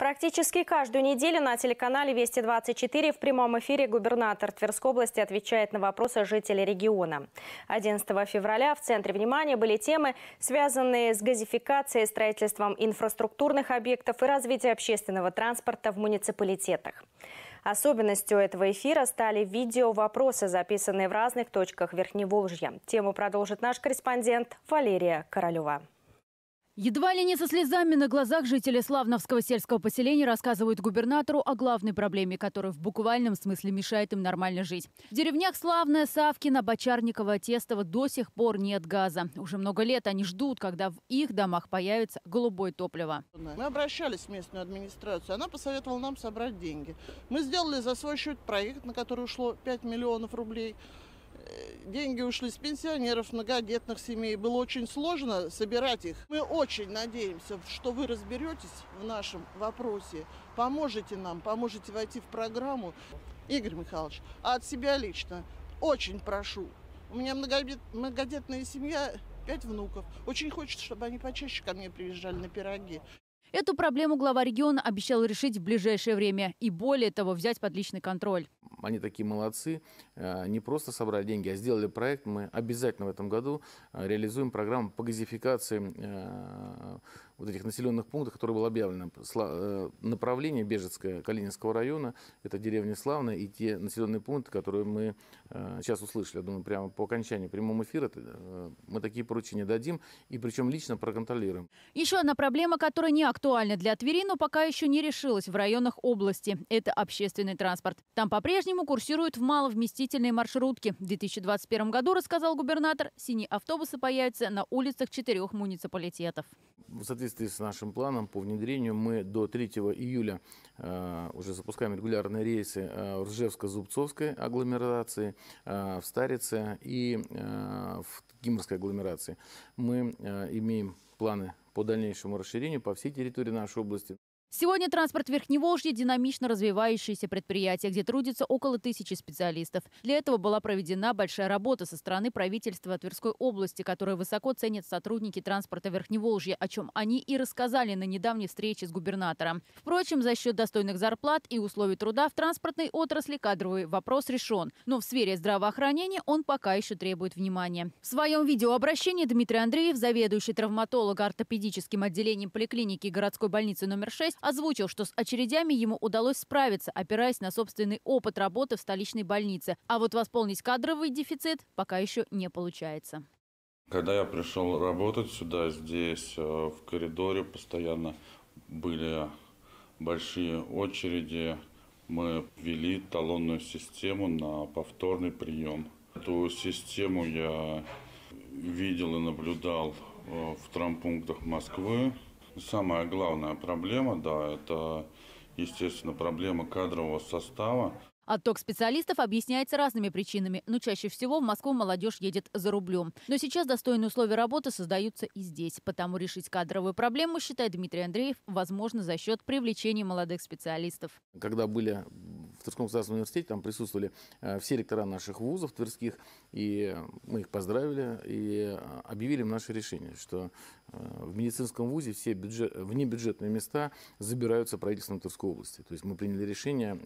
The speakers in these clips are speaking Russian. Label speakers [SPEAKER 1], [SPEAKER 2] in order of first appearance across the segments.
[SPEAKER 1] Практически каждую неделю на телеканале «Вести-24» в прямом эфире губернатор Тверской области отвечает на вопросы жителей региона. 11 февраля в центре внимания были темы, связанные с газификацией, строительством инфраструктурных объектов и развитием общественного транспорта в муниципалитетах. Особенностью этого эфира стали видео-вопросы, записанные в разных точках Верхневолжья. Тему продолжит наш корреспондент Валерия Королева. Едва ли не со слезами на глазах жители Славновского сельского поселения рассказывают губернатору о главной проблеме, которая в буквальном смысле мешает им нормально жить. В деревнях Славная, Савкина, Бочарникова, Тестово до сих пор нет газа. Уже много лет они ждут, когда в их домах появится голубое топливо.
[SPEAKER 2] Мы обращались в местную администрацию. Она посоветовала нам собрать деньги. Мы сделали за свой счет проект, на который ушло 5 миллионов рублей деньги ушли с пенсионеров, многодетных семей. Было очень сложно собирать их. Мы очень надеемся, что вы разберетесь в нашем вопросе, поможете нам, поможете войти в программу. Игорь Михайлович, а от себя лично очень прошу. У меня многодетная семья, пять внуков. Очень хочется, чтобы они почаще ко мне приезжали на пироги.
[SPEAKER 1] Эту проблему глава региона обещал решить в ближайшее время и более того взять под личный контроль.
[SPEAKER 3] Они такие молодцы, э, не просто собрали деньги, а сделали проект. Мы обязательно в этом году э, реализуем программу по газификации э, вот этих населенных пунктах, которые было объявлено, э, направление Бежецкое, Калининского района, это деревня Славная и те населенные пункты, которые мы э, сейчас услышали, я думаю, прямо по окончании прямого эфира э, мы такие поручения дадим и причем лично проконтролируем.
[SPEAKER 1] Еще одна проблема, которая не актуальна для Твери, но пока еще не решилась в районах области, это общественный транспорт. Там по-прежнему курсируют в маловместительные маршрутки. В 2021 году, рассказал губернатор, синие автобусы появятся на улицах четырех муниципалитетов
[SPEAKER 3] в соответствии с нашим планом по внедрению мы до 3 июля э, уже запускаем регулярные рейсы э, в Ржевско-Зубцовской агломерации, э, в Старице и в Кимовской агломерации. Мы имеем планы по дальнейшему расширению по всей территории нашей области.
[SPEAKER 1] Сегодня транспорт Верхневолжья – динамично развивающееся предприятие, где трудится около тысячи специалистов. Для этого была проведена большая работа со стороны правительства Тверской области, которое высоко ценят сотрудники транспорта Верхневолжья, о чем они и рассказали на недавней встрече с губернатором. Впрочем, за счет достойных зарплат и условий труда в транспортной отрасли кадровый вопрос решен. Но в сфере здравоохранения он пока еще требует внимания. В своем видеообращении Дмитрий Андреев, заведующий травматолог ортопедическим отделением поликлиники городской больницы номер 6, Озвучил, что с очередями ему удалось справиться, опираясь на собственный опыт работы в столичной больнице. А вот восполнить кадровый дефицит пока еще не получается.
[SPEAKER 2] Когда я пришел работать сюда, здесь э, в коридоре постоянно были большие очереди. Мы ввели талонную систему на повторный прием. Эту систему я видел и наблюдал э, в трампунктах Москвы. Ну, самая главная проблема, да, это, естественно, проблема кадрового состава.
[SPEAKER 1] Отток а специалистов объясняется разными причинами, но ну, чаще всего в Москву молодежь едет за рублем. Но сейчас достойные условия работы создаются и здесь. Потому решить кадровую проблему, считает Дмитрий Андреев, возможно за счет привлечения молодых специалистов.
[SPEAKER 3] Когда были в Тверском государственном университете, там присутствовали э, все ректора наших вузов тверских, и мы их поздравили и э, объявили им наше решение, что э, в медицинском вузе все бюджет, внебюджетные места забираются правительством Тверской области. То есть мы приняли решение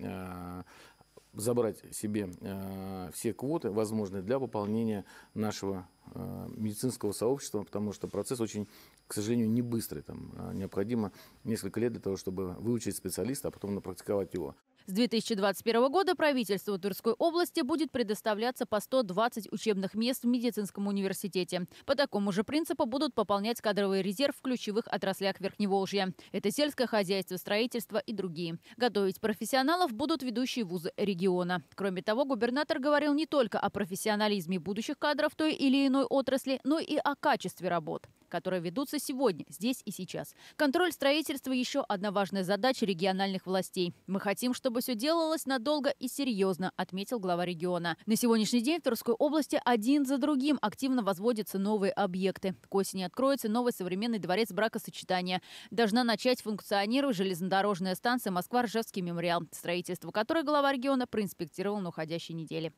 [SPEAKER 3] забрать себе э, все квоты, возможные для пополнения нашего э, медицинского сообщества, потому что процесс очень, к сожалению, не быстрый. Там э, необходимо несколько лет для того, чтобы выучить специалиста, а потом напрактиковать его.
[SPEAKER 1] С 2021 года правительству Тверской области будет предоставляться по 120 учебных мест в медицинском университете. По такому же принципу будут пополнять кадровый резерв в ключевых отраслях Верхневолжья. Это сельское хозяйство, строительство и другие. Готовить профессионалов будут ведущие вузы региона. Кроме того, губернатор говорил не только о профессионализме будущих кадров той или иной отрасли, но и о качестве работ которые ведутся сегодня, здесь и сейчас. Контроль строительства – еще одна важная задача региональных властей. Мы хотим, чтобы все делалось надолго и серьезно, отметил глава региона. На сегодняшний день в Тверской области один за другим активно возводятся новые объекты. К осени откроется новый современный дворец бракосочетания. Должна начать функционировать железнодорожная станция Москва-Ржевский мемориал, строительство которой глава региона проинспектировал на уходящей неделе.